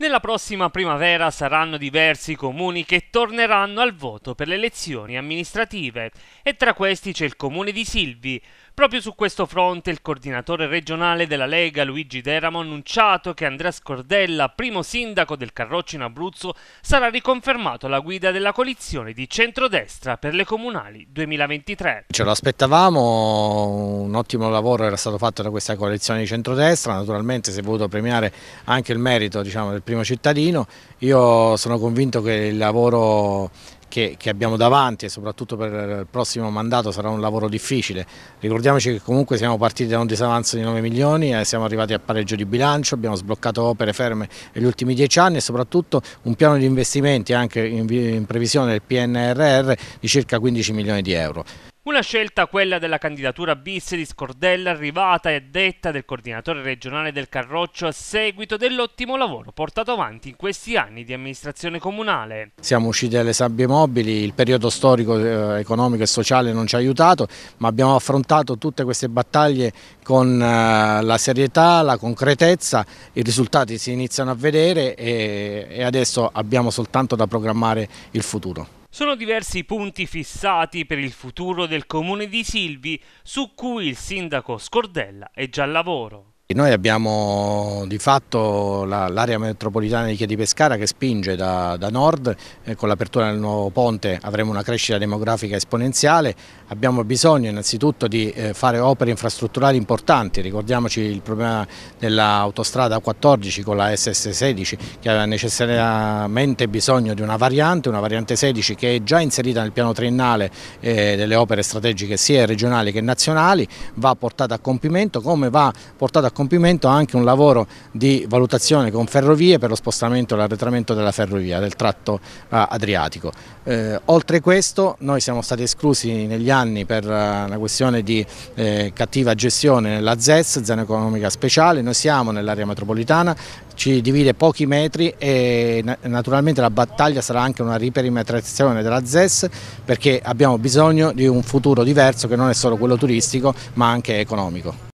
Nella prossima primavera saranno diversi i comuni che torneranno al voto per le elezioni amministrative e tra questi c'è il comune di Silvi, Proprio su questo fronte il coordinatore regionale della Lega Luigi Deramo ha annunciato che Andrea Scordella, primo sindaco del Carroccio in Abruzzo, sarà riconfermato alla guida della coalizione di centrodestra per le comunali 2023. Ce lo aspettavamo, un ottimo lavoro era stato fatto da questa coalizione di centrodestra, naturalmente si è voluto premiare anche il merito diciamo, del primo cittadino. Io sono convinto che il lavoro che, che, abbiamo davanti e soprattutto per il prossimo mandato sarà un lavoro difficile. Ricordiamoci che comunque siamo partiti da un disavanzo di 9 milioni e eh, siamo arrivati a pareggio di bilancio, abbiamo sbloccato opere ferme negli ultimi 10 anni e soprattutto un piano di investimenti anche in, in previsione del PNRR di circa 15 milioni di euro. Una scelta quella della candidatura bis di Scordella arrivata e detta del coordinatore regionale del Carroccio a seguito dell'ottimo lavoro portato avanti in questi anni di amministrazione comunale. Siamo usciti dalle sabbie mobili, il periodo storico, eh, economico e sociale non ci ha aiutato, ma abbiamo affrontato tutte queste battaglie con eh, la serietà, la concretezza, i risultati si iniziano a vedere e, e adesso abbiamo soltanto da programmare il futuro. Sono diversi i punti fissati per il futuro del comune di Silvi su cui il sindaco Scordella è già al lavoro. Noi abbiamo di fatto l'area la, metropolitana di Chia Pescara che spinge da, da nord, eh, con l'apertura del nuovo ponte avremo una crescita demografica esponenziale, abbiamo bisogno innanzitutto di eh, fare opere infrastrutturali importanti, ricordiamoci il problema dell'autostrada 14 con la SS16 che aveva necessariamente bisogno di una variante, una variante 16 che è già inserita nel piano triennale eh, delle opere strategiche sia regionali che nazionali, va portata a compimento, come va portata a compimento compimento anche un lavoro di valutazione con ferrovie per lo spostamento e l'arretramento della ferrovia, del tratto eh, adriatico. Eh, oltre questo noi siamo stati esclusi negli anni per eh, una questione di eh, cattiva gestione nella ZES, zona economica speciale, noi siamo nell'area metropolitana, ci divide pochi metri e naturalmente la battaglia sarà anche una riperimetrazione della ZES perché abbiamo bisogno di un futuro diverso che non è solo quello turistico ma anche economico.